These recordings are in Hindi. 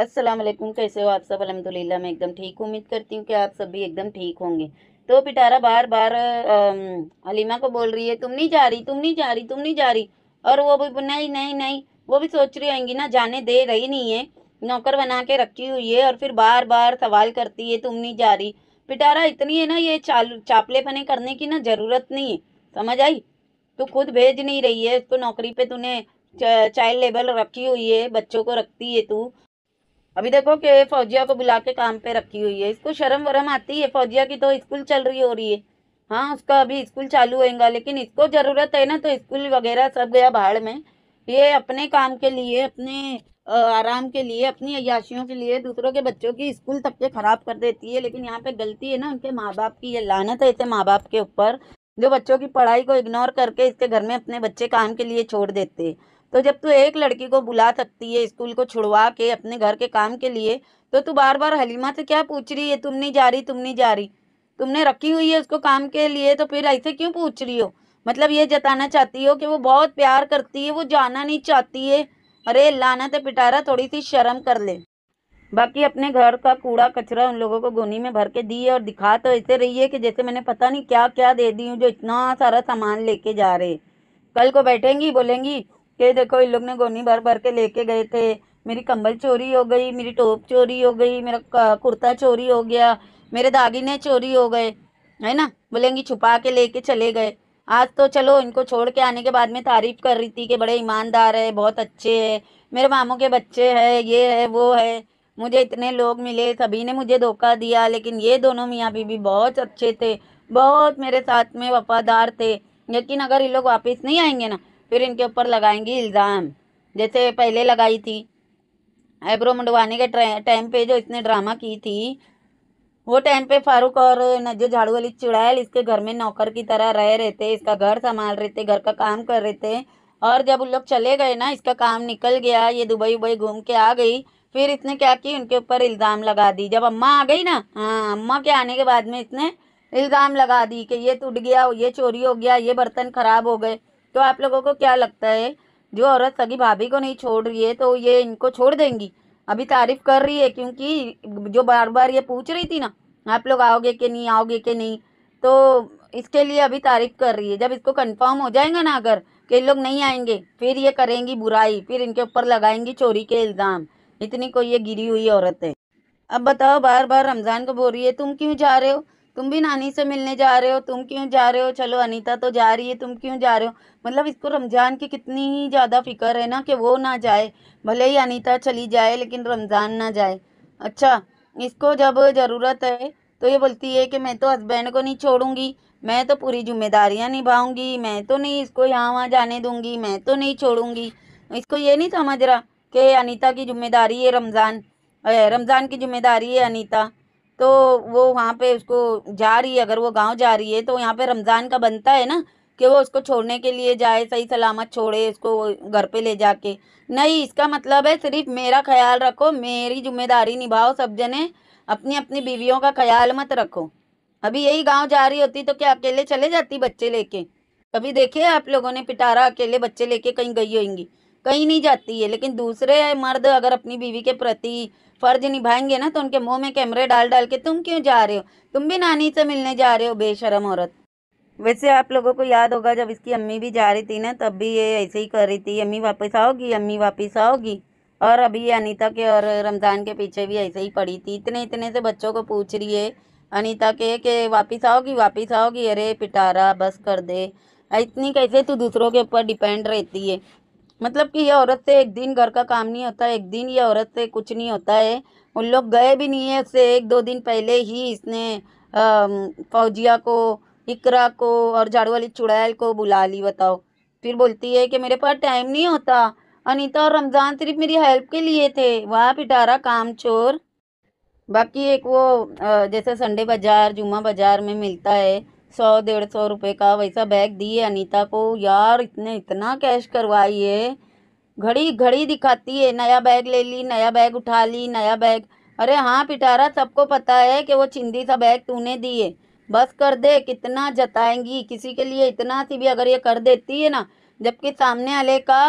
अस्सलाम वालेकुम कैसे हो आप सब अलहमदिल्ला मैं एकदम ठीक उम्मीद करती हूँ कि आप सब भी एकदम ठीक होंगे तो पिटारा बार बार हलीमा को बोल रही है तुम नहीं जा रही तुम नहीं जा रही तुम नहीं जा रही और वो भी नहीं नहीं नहीं वो भी सोच रही होंगी ना जाने दे रही नहीं है नौकर बना के रखी हुई है और फिर बार बार सवाल करती है तुम नहीं जा रही पिटारा इतनी है ना ये चालू चापले पने करने की ना ज़रूरत नहीं है समझ आई तू खुद भेज नहीं रही है उसको तो नौकरी पे तूने चाइल्ड लेबर रखी हुई है बच्चों को रखती है तू अभी देखो कि फौजिया को बुला के काम पे रखी हुई है इसको शर्म वरम आती है फौजिया की तो स्कूल चल रही हो रही है हाँ उसका अभी स्कूल चालू होएगा लेकिन इसको ज़रूरत है ना तो स्कूल वगैरह सब गया बाहर में ये अपने काम के लिए अपने आराम के लिए अपनी अयाशियों के लिए दूसरों के बच्चों की स्कूल तब के ख़राब कर देती है लेकिन यहाँ पे गलती है ना उनके माँ बाप की ये लानत है ऐसे माँ बाप के ऊपर जो बच्चों की पढ़ाई को इग्नोर करके इसके घर में अपने बच्चे काम के लिए छोड़ देते तो जब तू एक लड़की को बुला सकती है स्कूल को छुड़वा के अपने घर के काम के लिए तो तू बार बार हलीमा से क्या पूछ रही है तुम नहीं जा रही तुम नहीं जा रही तुमने रखी हुई है उसको काम के लिए तो फिर ऐसे क्यों पूछ रही हो मतलब ये जताना चाहती हो कि वो बहुत प्यार करती है वो जाना नहीं चाहती है अरे लाना तो पिटारा थोड़ी सी शर्म कर ले बाकी अपने घर का कूड़ा कचरा उन लोगों को गोनी में भर के दिए और दिखा तो ऐसे रही है कि जैसे मैंने पता नहीं क्या क्या दे दी हूँ जो इतना सारा सामान लेके जा रहे कल को बैठेंगी बोलेंगी ये देखो इन लोग ने गोनी भर भर के लेके गए थे मेरी कंबल चोरी हो गई मेरी टोप चोरी हो गई मेरा कुर्ता चोरी हो गया मेरे दागिने चोरी हो गए है ना बोलेंगी छुपा के लेके चले गए आज तो चलो इनको छोड़ के आने के बाद में तारीफ कर रही थी कि बड़े ईमानदार है बहुत अच्छे है मेरे मामों के बच्चे है ये है वो है मुझे इतने लोग मिले सभी ने मुझे धोखा दिया लेकिन ये दोनों मियाँ बीबी बहुत अच्छे थे बहुत मेरे साथ में वफादार थे लेकिन अगर ये लोग वापस नहीं आएंगे ना फिर इनके ऊपर लगाएंगी इल्ज़ाम जैसे पहले लगाई थी आईब्रो मंडवाने के टाइम पे जो इसने ड्रामा की थी वो टाइम पे फारूक और जो झाड़ू वाली चुड़ैल इसके घर में नौकर की तरह रह रहे थे इसका घर संभाल रहे थे घर का काम कर रहे थे और जब उन लोग चले गए ना इसका काम निकल गया ये दुबई उबई घूम के आ गई फिर इसने क्या की उनके ऊपर इल्ज़ाम लगा दी जब अम्मा आ गई ना हाँ अम्मा के आने के बाद में इसने इल्ज़ाम लगा दी कि ये टूट गया ये चोरी हो गया ये बर्तन ख़राब हो गए तो आप लोगों को क्या लगता है जो औरत सगी भाभी को नहीं छोड़ रही है तो ये इनको छोड़ देंगी अभी तारीफ कर रही है क्योंकि जो बार बार ये पूछ रही थी ना आप लोग आओगे कि नहीं आओगे कि नहीं तो इसके लिए अभी तारीफ कर रही है जब इसको कंफर्म हो जाएगा ना अगर कि लोग नहीं आएंगे फिर ये करेंगी बुराई फिर इनके ऊपर लगाएंगी चोरी के इल्ज़ाम इतनी कोई ये गिरी हुई औरत है अब बताओ बार बार रमज़ान को बोल रही है तुम क्यों जा रहे हो तुम भी नानी से मिलने जा रहे हो तुम क्यों जा रहे हो चलो अनीता तो जा रही है तुम क्यों जा रहे हो मतलब इसको रमज़ान की कितनी ही ज़्यादा फिक्र है ना कि वो ना जाए भले ही अनीता चली जाए लेकिन रमज़ान ना जाए अच्छा इसको जब ज़रूरत है तो ये बोलती है कि मैं तो हस्बैंड को नहीं छोड़ूंगी मैं तो पूरी जिम्मेदारियां निभाऊंगी मैं तो नहीं इसको यहाँ वहाँ जाने दूंगी मैं तो नहीं छोड़ूंगी इसको ये नहीं समझ रहा कि अनीता की जिम्मेदारी है रमज़ान रमज़ान की जिम्मेदारी है अनीता तो वो वहाँ पे उसको जा रही है अगर वो गांव जा रही है तो यहाँ पे रमज़ान का बनता है ना कि वो उसको छोड़ने के लिए जाए सही सलामत छोड़े उसको घर पे ले जाके नहीं इसका मतलब है सिर्फ मेरा ख्याल रखो मेरी जिम्मेदारी निभाओ सब जने अपनी अपनी बीवियों का ख्याल मत रखो अभी यही गाँव जा रही होती तो क्या अकेले चले जाती बच्चे लेके कभी देखे आप लोगों ने पिटारा अकेले बच्चे लेके कहीं गई होंगी कहीं नहीं जाती है लेकिन दूसरे मर्द अगर अपनी बीवी के प्रति फर्ज निभाएंगे ना तो उनके मुंह में कैमरे डाल डाल के तुम क्यों जा रहे हो तुम भी नानी से मिलने जा रहे हो बेशरम औरत वैसे आप लोगों को याद होगा जब इसकी अम्मी भी जा रही थी ना तब भी ये ऐसे ही कर रही थी अम्मी वापस आओगी अम्मी वापस आओगी और अभी अनिता अनीता के और रमज़ान के पीछे भी ऐसे ही पड़ी थी इतने इतने से बच्चों को पूछ रही है अनीता के कि वापस आओगी वापस आओगी अरे पिटारा बस कर दे इतनी कैसे तू दूसरों के ऊपर डिपेंड रहती है मतलब कि ये औरत से एक दिन घर का काम नहीं होता एक दिन ये औरत से कुछ नहीं होता है उन लोग गए भी नहीं है उससे एक दो दिन पहले ही इसने फौजिया को इकरा को और झाड़ू वाली चुड़ैल को बुला ली बताओ फिर बोलती है कि मेरे पास टाइम नहीं होता अनीता और रमज़ान सिर्फ मेरी हेल्प के लिए थे वहाँ पिटारा काम चोर बाकी एक वो जैसे संडे बाज़ार जुमा बाज़ार में मिलता है सौ डेढ़ सौ रुपये का वैसा बैग दिए अनीता को यार इतने इतना कैश करवाई है घड़ी घड़ी दिखाती है नया बैग ले ली नया बैग उठा ली नया बैग अरे हाँ पिटारा सबको पता है कि वो चिंदी सा बैग तूने दिए बस कर दे कितना जताएंगी किसी के लिए इतना सी भी अगर ये कर देती है ना जबकि सामने वाले का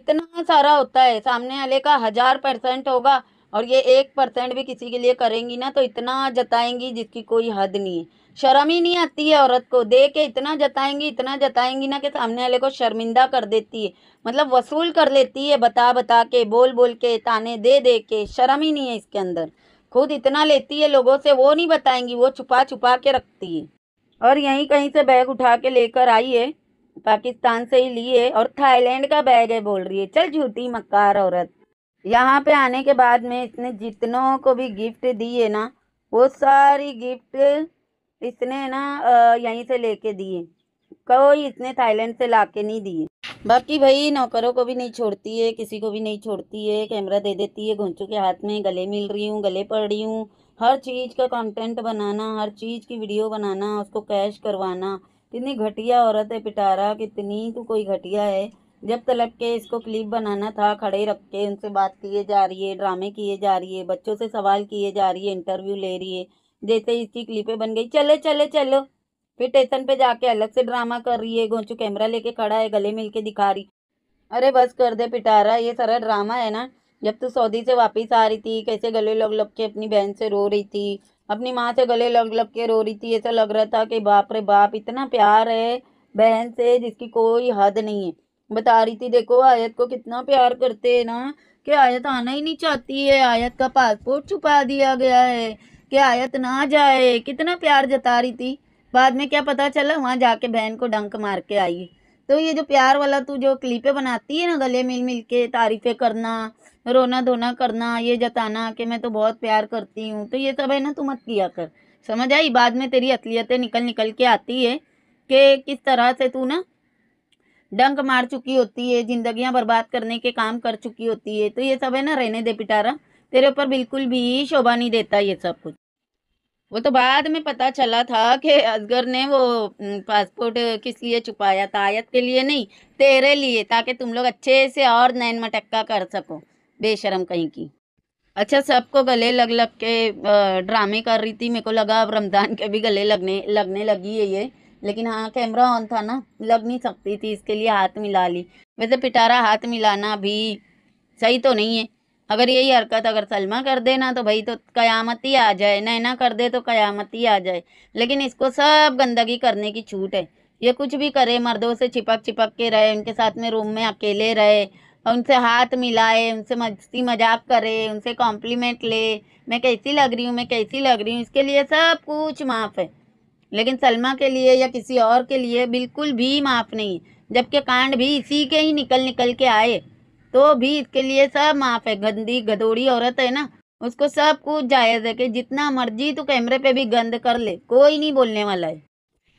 इतना सारा होता है सामने वाले का हज़ार परसेंट होगा और ये एक परसेंट भी किसी के लिए करेंगी ना तो इतना जताएंगी जिसकी कोई हद नहीं है शर्म ही नहीं आती है औरत को दे के इतना जताएंगी इतना जताएंगी ना कि सामने वाले को शर्मिंदा कर देती है मतलब वसूल कर लेती है बता बता के बोल बोल के ताने दे दे के शर्म ही नहीं है इसके अंदर खुद इतना लेती है लोगों से वो नहीं बताएंगी वो छुपा छुपा के रखती है और यहीं कहीं से बैग उठा के लेकर आई है पाकिस्तान से ही लिए और थाईलैंड का बैग है बोल रही है चल झूठी मक्कार औरत यहाँ पे आने के बाद में इसने जितनों को भी गिफ्ट दी है ना वो सारी गिफ्ट इसने ना यहीं से लेके दिए कोई इसने थाईलैंड से ला के नहीं दिए बाकी भाई नौकरों को भी नहीं छोड़ती है किसी को भी नहीं छोड़ती है कैमरा दे देती है घुंचू के हाथ में गले मिल रही हूँ गले पड़ रही हूँ हर चीज़ का कंटेंट बनाना हर चीज़ की वीडियो बनाना उसको कैश करवाना कितनी घटिया औरत है पिटारा कितनी तो कोई घटिया है जब तलब के इसको क्लिप बनाना था खड़े रख के उनसे बात किए जा रही है ड्रामे किए जा रही है बच्चों से सवाल किए जा रही है इंटरव्यू ले रही है जैसे ही इसकी क्लिपें बन गई चले चले चलो फिर स्टेशन पे जाके अलग से ड्रामा कर रही है गोंचू कैमरा लेके खड़ा है गले मिल के दिखा रही अरे बस कर दे पिटारा ये सारा ड्रामा है ना जब तू सऊदी से वापस आ रही थी कैसे गले लग लग के अपनी बहन से रो रही थी अपनी माँ से गले लग लग के रो रही थी ऐसा लग रहा था कि बाप रे बाप इतना प्यार है बहन से जिसकी कोई हद नहीं है बता रही थी देखो आयत को कितना प्यार करते है ना कि आयत आना ही नहीं चाहती है आयत का पासपोर्ट छुपा दिया गया है कि आयत ना जाए कितना प्यार जता रही थी बाद में क्या पता चला वहाँ जाके बहन को डंक मार के आई तो ये जो प्यार वाला तू जो क्लिपें बनाती है ना गले मिल मिल के तारीफ़ें करना रोना धोना करना ये जताना कि मैं तो बहुत प्यार करती हूँ तो ये सब है ना तू मत किया कर समझ आई बाद में तेरी असलियतें निकल निकल के आती है कि किस तरह से तू ना डंक मार चुकी होती है जिंदगियां बर्बाद करने के काम कर चुकी होती है तो ये सब है ना रहने दे पिटारा तेरे ऊपर बिल्कुल भी शोभा नहीं देता ये सब कुछ वो तो बाद में पता चला था कि असगर ने वो पासपोर्ट किस लिए छुपाया था आयत के लिए नहीं तेरे लिए ताकि तुम लोग अच्छे से और नैन मटक्का कर सको बेशरम कहीं की अच्छा सबको गले लग लग के ड्रामे कर रही थी मेरे को लगा अब रमज़ान के भी गले लगने लगने लगी है ये लेकिन हाँ कैमरा ऑन था ना लग नहीं सकती थी इसके लिए हाथ मिला ली वैसे पिटारा हाथ मिलाना भी सही तो नहीं है अगर यही हरकत अगर सलमा कर देना तो भाई तो कयामत ही आ जाए नैना कर दे तो कयामत ही आ जाए लेकिन इसको सब गंदगी करने की छूट है ये कुछ भी करे मर्दों से चिपक चिपक के रहे उनके साथ में रूम में अकेले रहे और उनसे हाथ मिलाए उनसे मस्ती मजाक करे उनसे कॉम्प्लीमेंट ले मैं कैसी लग रही हूँ मैं कैसी लग रही हूँ इसके लिए सब कुछ माफ़ है लेकिन सलमा के लिए या किसी और के लिए बिल्कुल भी माफ़ नहीं जबकि कांड भी इसी के ही निकल निकल के आए तो भी इसके लिए सब माफ है गंदी गदोड़ी औरत है ना उसको सब कुछ जायज़ है कि जितना मर्जी तो कैमरे पे भी गंद कर ले कोई नहीं बोलने वाला है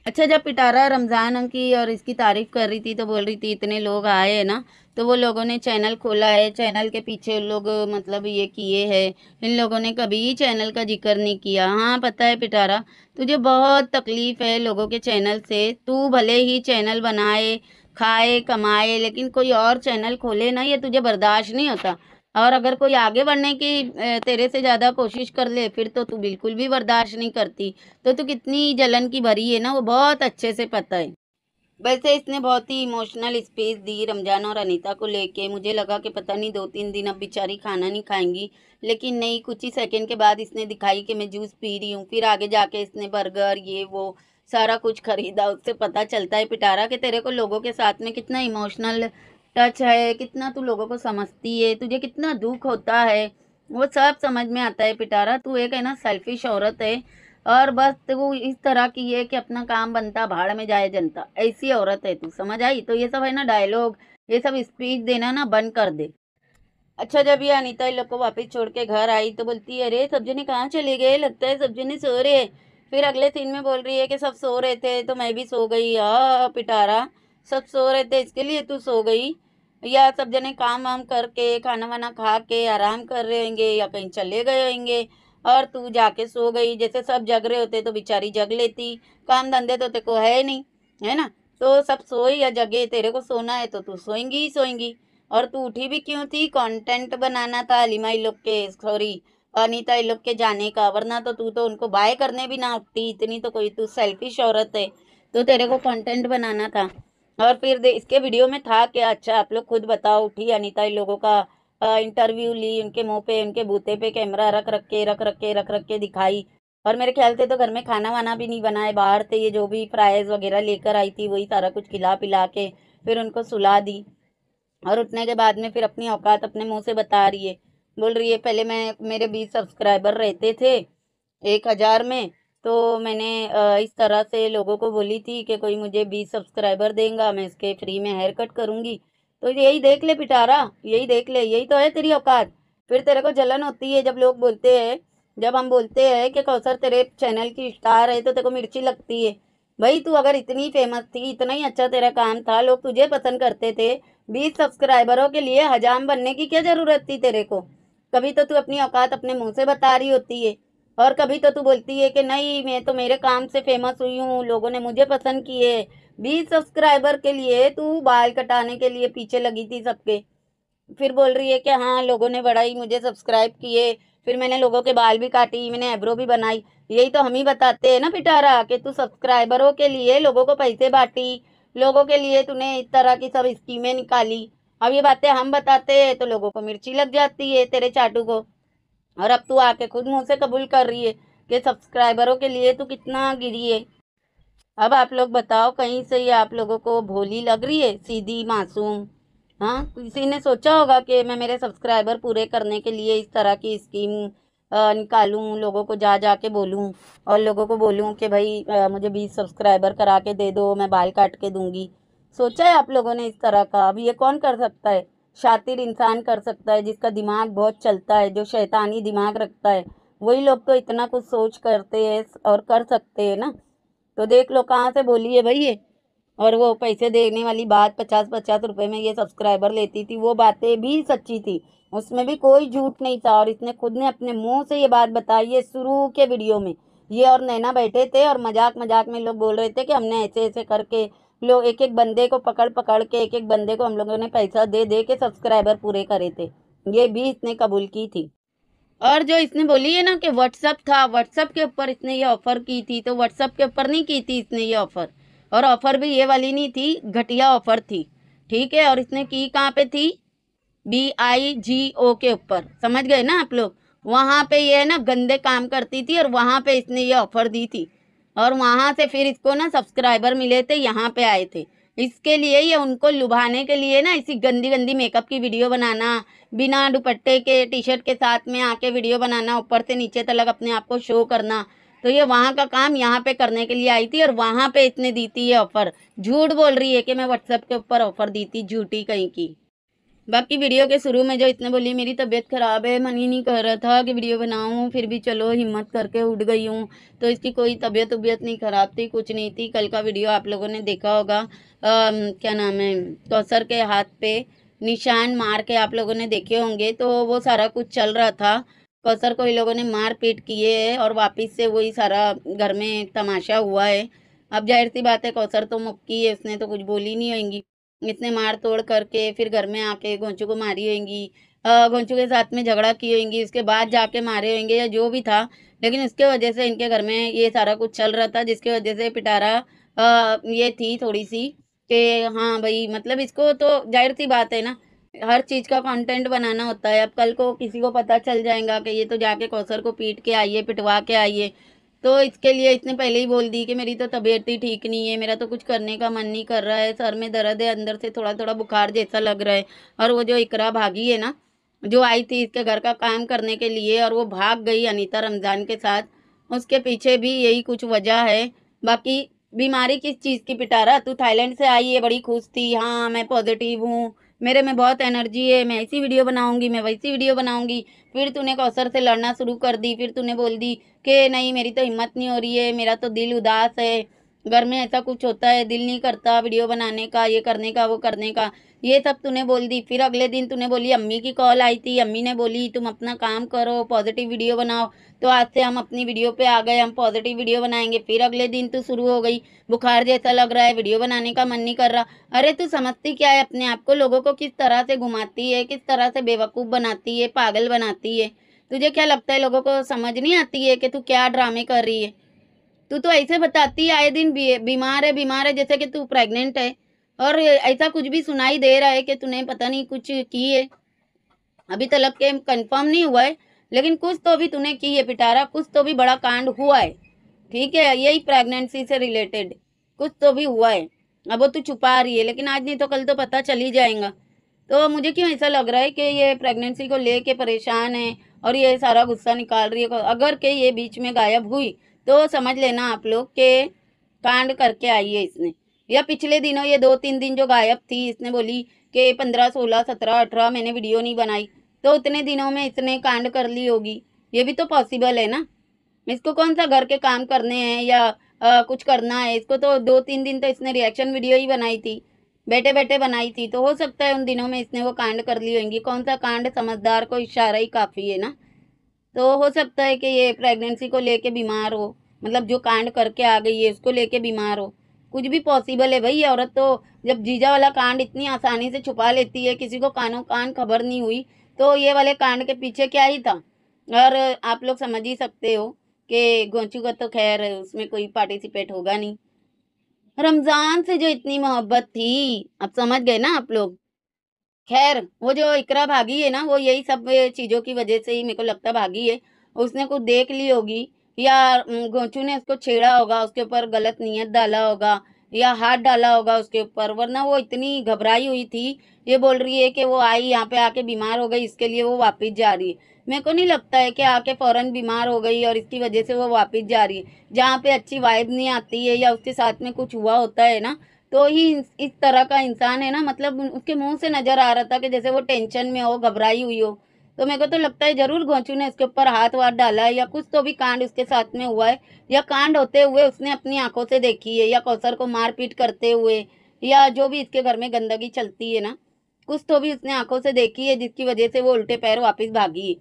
अच्छा जब पिटारा रमज़ान की और इसकी तारीफ़ कर रही थी तो बोल रही थी इतने लोग आए हैं ना तो वो लोगों ने चैनल खोला है चैनल के पीछे लोग मतलब ये किए हैं इन लोगों ने कभी चैनल का जिक्र नहीं किया हाँ पता है पिटारा तुझे बहुत तकलीफ़ है लोगों के चैनल से तू भले ही चैनल बनाए खाए कमाए लेकिन कोई और चैनल खोले ना ये तुझे बर्दाश्त नहीं होता और अगर कोई आगे बढ़ने की तेरे से ज़्यादा कोशिश कर ले फिर तो तू बिल्कुल भी बर्दाश्त नहीं करती तो तू कितनी जलन की भरी है ना वो बहुत अच्छे से पता है वैसे इसने बहुत ही इमोशनल स्पेस दी रमजान और अनीता को लेके मुझे लगा कि पता नहीं दो तीन दिन अब बेचारी खाना नहीं खाएंगी लेकिन नहीं कुछ ही सेकंड के बाद इसने दिखाई कि मैं जूस पी रही हूँ फिर आगे जाके इसने बर्गर ये वो सारा कुछ खरीदा उससे पता चलता है पिटारा कि तेरे को लोगों के साथ में कितना इमोशनल टच है कितना तू लोगों को समझती है तुझे कितना दुख होता है वो सब समझ में आता है पिटारा तू एक है ना सेल्फिश औरत है और बस तू इस तरह की है कि अपना काम बनता भाड़ में जाए जनता ऐसी औरत है तू समझ आई तो ये सब है ना डायलॉग ये सब स्पीच देना ना बंद कर दे अच्छा जब ये अनिता इन लोग को वापस छोड़ के घर आई तो बोलती है अरे सब्जी ने कहाँ चले गए लगता है सब्जी ने सो रहे फिर अगले दिन में बोल रही है कि सब सो रहे थे तो मैं भी सो गई आ पिटारा सब सो रहे थे इसके लिए तू सो गई या सब जने काम वाम करके खाना वाना खा के आराम कर रहे होंगे या कहीं चले गए होंगे और तू जाके सो गई जैसे सब जग रहे होते तो बेचारी जग लेती काम धंधे तो तेरे को है नहीं है ना तो सब सोए या जगे तेरे को सोना है तो तू सोएंगी ही सोएंगी और तू उठी भी क्यों थी कंटेंट बनाना था अलीमाई लोग के सॉरी अनिता इन लोग के जाने का वरना तो तू तो उनको बाय करने भी ना उठती इतनी तो कोई तू सेल्फिश औरत है तो तेरे को कंटेंट बनाना था और फिर इसके वीडियो में था कि अच्छा आप लोग खुद बताओ उठी अनिता इन लोगों का इंटरव्यू ली उनके मुंह पे उनके बूते पे कैमरा रख रख के रख रख के रख रख के दिखाई और मेरे ख्याल से तो घर में खाना वाना भी नहीं बनाए बाहर से ये जो भी फ्राइज़ वगैरह लेकर आई थी वही सारा कुछ खिला पिला के फिर उनको सुला दी और उठने के बाद में फिर अपनी औकात अपने मुँह से बता रही है बोल रही है पहले मैं मेरे बीस सब्सक्राइबर रहते थे एक हज़ार में तो मैंने इस तरह से लोगों को बोली थी कि कोई मुझे बीस सब्सक्राइबर देगा मैं इसके फ्री में हेयर कट करूँगी तो यही देख ले पिटारा यही देख ले यही तो है तेरी औकात फिर तेरे को जलन होती है जब लोग बोलते हैं जब हम बोलते हैं कि कौसर तेरे चैनल की स्टार है तो तेरे को मिर्ची लगती है भाई तू अगर इतनी फेमस थी इतना ही अच्छा तेरा काम था लोग तुझे पसंद करते थे बीस सब्सक्राइबरों के लिए हजाम बनने की क्या ज़रूरत थी तेरे को कभी तो तू अपनी औकात अपने मुंह से बता रही होती है और कभी तो तू बोलती है कि नहीं मैं तो मेरे काम से फेमस हुई हूँ लोगों ने मुझे पसंद किए बीस सब्सक्राइबर के लिए तू बाल कटाने के लिए पीछे लगी थी सबके फिर बोल रही है कि हाँ लोगों ने बड़ा ही मुझे सब्सक्राइब किए फिर मैंने लोगों के बाल भी काटी मैंने एब्रो भी बनाई यही तो हम ही बताते हैं ना पिटारा कि तू सब्सक्राइबरों के लिए लोगों को पैसे बांटी लोगों के लिए तूने इस तरह की सब स्कीमें निकाली अब ये बातें हम बताते हैं तो लोगों को मिर्ची लग जाती है तेरे चाटू को और अब तू आके खुद मुँह से कबूल कर रही है कि सब्सक्राइबरों के लिए तू कितना गिरी है अब आप लोग बताओ कहीं से ये आप लोगों को भोली लग रही है सीधी मासूम हाँ किसी ने सोचा होगा कि मैं मेरे सब्सक्राइबर पूरे करने के लिए इस तरह की स्कीम निकालूं लोगों को जा जा के बोलूँ और लोगों को बोलूँ कि भाई आ, मुझे बीस सब्सक्राइबर करा के दे दो मैं बाल काट के दूँगी सोचा है आप लोगों ने इस तरह का अब ये कौन कर सकता है शातिर इंसान कर सकता है जिसका दिमाग बहुत चलता है जो शैतानी दिमाग रखता है वही लोग तो इतना कुछ सोच करते हैं और कर सकते हैं ना तो देख लो कहाँ से बोली है भाई ये और वो पैसे देने वाली बात पचास पचास रुपए में ये सब्सक्राइबर लेती थी वो बातें भी सच्ची थी उसमें भी कोई झूठ नहीं था और इसने खुद ने अपने मुंह से ये बात बताई है शुरू के वीडियो में ये और नैना बैठे थे और मजाक मजाक में लोग बोल रहे थे कि हमने ऐसे ऐसे करके लोग एक एक बंदे को पकड़ पकड़ के एक एक बंदे को हम लोगों ने पैसा दे दे के सब्सक्राइबर पूरे करे थे ये भी इसने कबूल की थी और जो इसने बोली है ना कि व्हाट्सअप था व्हाट्सअप के ऊपर इसने ये ऑफ़र की थी तो व्हाट्सअप के ऊपर नहीं की थी इसने ये ऑफ़र और ऑफ़र भी ये वाली नहीं थी घटिया ऑफ़र थी ठीक है और इसने की कहाँ पे थी बी आई जी ओ के ऊपर समझ गए ना आप लोग वहाँ पे ये है ना गंदे काम करती थी और वहाँ पे इसने ये ऑफ़र दी थी और वहाँ से फिर इसको ना सब्सक्राइबर मिले थे यहाँ पे आए थे इसके लिए ये उनको लुभाने के लिए ना इसी गंदी गंदी मेकअप की वीडियो बनाना बिना दुपट्टे के टी शर्ट के साथ में आके वीडियो बनाना ऊपर से नीचे तलक अपने आप को शो करना तो ये वहाँ का काम यहाँ पे करने के लिए आई थी और वहाँ पे इसने दी थी ये ऑफ़र झूठ बोल रही है कि मैं व्हाट्सएप के ऊपर ऑफ़र दी थी झूठी कहीं की बाकी वीडियो के शुरू में जो इतने बोली मेरी तबीयत ख़राब है मन ही नहीं कर रहा था कि वीडियो बनाऊं फिर भी चलो हिम्मत करके उठ गई हूँ तो इसकी कोई तबीयत उबीयत नहीं ख़राब थी कुछ नहीं थी कल का वीडियो आप लोगों ने देखा होगा आ, क्या नाम है कौसर के हाथ पे निशान मार के आप लोगों ने देखे होंगे तो वो सारा कुछ चल रहा था कौसर को इन लोगों ने मार पीट किए है और वापस से वही सारा घर में तमाशा हुआ है अब जाहिर सी बात है कौसर तो मुक्की है उसने तो कुछ बोली नहीं होगी इतने मार तोड़ करके फिर घर में आके घोंचू को मारी होंगी घोंचू के साथ में झगड़ा की होंगी उसके बाद जाके मारे होंगे या जो भी था लेकिन उसके वजह से इनके घर में ये सारा कुछ चल रहा था जिसके वजह से पिटारा आ, ये थी थोड़ी सी कि हाँ भाई मतलब इसको तो जाहिर सी बात है ना हर चीज़ का कंटेंट बनाना होता है अब कल को किसी को पता चल जाएगा कि ये तो जाके कौसर को पीट के आइए पिटवा के आइए तो इसके लिए इसने पहले ही बोल दी कि मेरी तो तबीयत ही ठीक नहीं है मेरा तो कुछ करने का मन नहीं कर रहा है सर में दर्द है अंदर से थोड़ा थोड़ा बुखार जैसा लग रहा है और वो जो इकरा भागी है ना जो आई थी इसके घर का काम करने के लिए और वो भाग गई अनीता रमज़ान के साथ उसके पीछे भी यही कुछ वजह है बाकी बीमारी किस चीज़ की पिटारा तू थाईलैंड से आई है बड़ी खुश थी हाँ मैं पॉजिटिव हूँ मेरे में बहुत एनर्जी है मैं ऐसी वीडियो बनाऊंगी मैं वैसी वीडियो बनाऊंगी फिर तूने कौसर से लड़ना शुरू कर दी फिर तूने बोल दी कि नहीं मेरी तो हिम्मत नहीं हो रही है मेरा तो दिल उदास है घर में ऐसा कुछ होता है दिल नहीं करता वीडियो बनाने का ये करने का वो करने का ये सब तूने बोल दी फिर अगले दिन तूने बोली अम्मी की कॉल आई थी अम्मी ने बोली तुम अपना काम करो पॉजिटिव वीडियो बनाओ तो आज से हम अपनी वीडियो पे आ गए हम पॉजिटिव वीडियो बनाएंगे फिर अगले दिन तो शुरू हो गई बुखार जैसा लग रहा है वीडियो बनाने का मन नहीं कर रहा अरे तू समझती क्या है अपने आप को लोगों को किस तरह से घुमाती है किस तरह से बेवकूफ़ बनाती है पागल बनाती है तुझे क्या लगता है लोगों को समझ नहीं आती है कि तू क्या ड्रामे कर रही है तू तो ऐसे बताती आए दिन बीमार है बीमार है जैसे कि तू प्रेग्नेंट है और ऐसा कुछ भी सुनाई दे रहा है कि तूने पता नहीं कुछ की है अभी तलब के कंफर्म नहीं हुआ है लेकिन कुछ तो भी तूने की है पिटारा कुछ तो भी बड़ा कांड हुआ है ठीक है यही प्रेगनेंसी से रिलेटेड कुछ तो भी हुआ है अब वो तू छुपा रही है लेकिन आज नहीं तो कल तो पता चल ही जाएगा तो मुझे क्यों ऐसा लग रहा है कि ये प्रेगनेंसी को लेके परेशान है और ये सारा गुस्सा निकाल रही है अगर के ये बीच में गायब हुई तो समझ लेना आप लोग के कांड करके आई है इसने या पिछले दिनों ये दो तीन दिन जो गायब थी इसने बोली कि पंद्रह सोलह सत्रह अठारह मैंने वीडियो नहीं बनाई तो उतने दिनों में इसने कांड कर ली होगी ये भी तो पॉसिबल है ना इसको कौन सा घर के काम करने हैं या आ, कुछ करना है इसको तो दो तीन दिन तो इसने रिएक्शन वीडियो ही बनाई थी बैठे बैठे बनाई थी तो हो सकता है उन दिनों में इसने वो कांड कर ली होंगी कौन सा कांड समझदार को इशारा ही काफ़ी है ना तो हो सकता है कि ये प्रेगनेंसी को लेके बीमार हो मतलब जो कांड करके आ गई है उसको लेके बीमार हो कुछ भी पॉसिबल है भाई औरत तो जब जीजा वाला कांड इतनी आसानी से छुपा लेती है किसी को कानों कान खबर नहीं हुई तो ये वाले कांड के पीछे क्या ही था और आप लोग समझ ही सकते हो कि गोचू का तो खैर उसमें कोई पार्टिसिपेट होगा नहीं रमज़ान से जो इतनी मोहब्बत थी अब समझ गए ना आप लोग खैर वो जो इकरा भागी है ना वो यही सब चीज़ों की वजह से ही मेरे को लगता भागी है उसने कुछ देख ली होगी या गोचू ने उसको छेड़ा होगा उसके ऊपर गलत नीयत डाला होगा या हाथ डाला होगा उसके ऊपर वरना वो इतनी घबराई हुई थी ये बोल रही है कि वो आई यहाँ पे आके बीमार हो गई इसके लिए वो वापस जा रही है मेरे को नहीं लगता है कि आके फ़ौरन बीमार हो गई और इसकी वजह से वो वापस जा रही है जहाँ पे अच्छी वाइब नहीं आती है या उसके साथ में कुछ हुआ होता है ना तो ही इस तरह का इंसान है ना मतलब उसके मुंह से नज़र आ रहा था कि जैसे वो टेंशन में हो घबराई हुई हो तो मेरे को तो लगता है ज़रूर गोचू ने उसके ऊपर हाथ वाथ डाला है या कुछ तो भी कांड उसके साथ में हुआ है या कांड होते हुए उसने अपनी आंखों से देखी है या कौसर को मारपीट करते हुए या जो भी इसके घर में गंदगी चलती है ना कुछ तो भी उसने आंखों से देखी है जिसकी वजह से वो उल्टे पैर वापस भागी है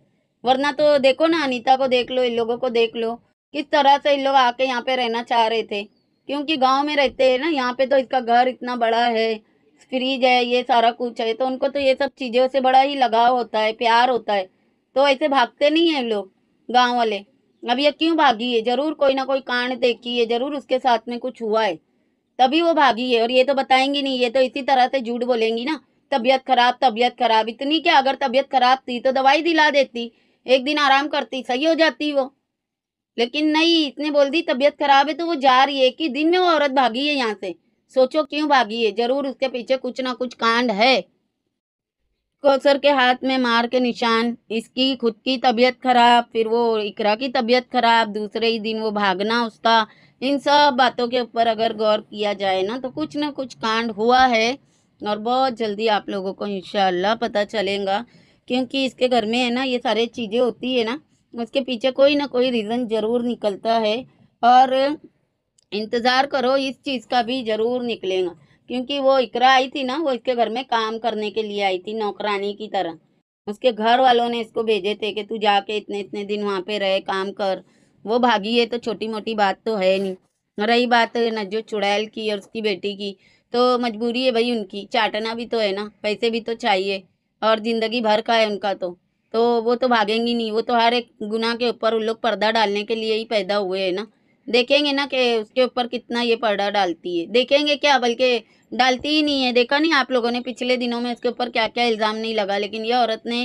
वरना तो देखो ना अनिता को देख लो इन लोगों को देख लो किस तरह से इन लोग आके यहाँ पे रहना चाह रहे थे क्योंकि गांव में रहते हैं ना यहाँ पे तो इसका घर इतना बड़ा है फ्रिज है ये सारा कुछ है तो उनको तो ये सब चीज़ों से बड़ा ही लगाव होता है प्यार होता है तो ऐसे भागते नहीं है लोग गाँव वाले अब ये क्यों भागी है जरूर कोई ना कोई कांड देखी है जरूर उसके साथ में कुछ हुआ है तभी वो भागी है और ये तो बताएंगी नहीं ये तो इसी तरह से झूठ बोलेंगी ना तबीयत खराब तबीयत खराब इतनी क्या अगर तबीयत खराब थी तो दवाई दिला देती एक दिन आराम करती सही हो जाती वो लेकिन नहीं इतने बोल दी तबीयत खराब है तो वो जा रही है कि दिन में वो औरत भागी है यहाँ से सोचो क्यों भागी है जरूर उसके पीछे कुछ ना कुछ कांड है कौसर के हाथ में मार के निशान इसकी खुद की तबीयत खराब फिर वो इकरा की तबीयत खराब दूसरे ही दिन वो भागना उसका इन सब बातों के ऊपर अगर गौर किया जाए ना तो कुछ ना कुछ कांड हुआ है और बहुत जल्दी आप लोगों को इन पता चलेगा क्योंकि इसके घर में है ना ये सारी चीज़ें होती है ना उसके पीछे कोई ना कोई रीज़न ज़रूर निकलता है और इंतज़ार करो इस चीज़ का भी ज़रूर निकलेगा क्योंकि वो इकरा आई थी ना वो इसके घर में काम करने के लिए आई थी नौकरानी की तरह उसके घर वालों ने इसको भेजे थे कि तू जाके इतने इतने दिन वहाँ पे रहे काम कर वो भागी है तो छोटी मोटी बात तो है नहीं रही बात नजो चुड़ैल की और उसकी बेटी की तो मजबूरी है भाई उनकी चाटना भी तो है ना पैसे भी तो चाहिए और ज़िंदगी भर का है उनका तो तो वो तो भागेंगी नहीं वो तो हर एक गुना के ऊपर उन लोग पर्दा डालने के लिए ही पैदा हुए हैं ना देखेंगे ना कि उसके ऊपर कितना ये पर्दा डालती है देखेंगे क्या बल्कि डालती ही नहीं है देखा नहीं आप लोगों ने पिछले दिनों में इसके ऊपर क्या क्या इल्ज़ाम नहीं लगा लेकिन यह औरत ने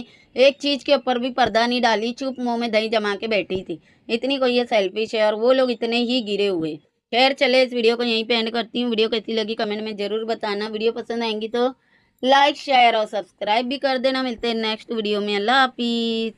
एक चीज़ के ऊपर भी पर्दा नहीं डाली चुप मुँह में दही जमा के बैठी थी इतनी कोई ये सेल्फिश है और वो लोग इतने ही गिरे हुए खैर चले इस वीडियो को यहीं पर एंड करती हूँ वीडियो कैसी लगी कमेंट में ज़रूर बताना वीडियो पसंद आएंगी तो लाइक शेयर और सब्सक्राइब भी कर देना मिलते हैं नेक्स्ट वीडियो में अल्लाह हाफिज़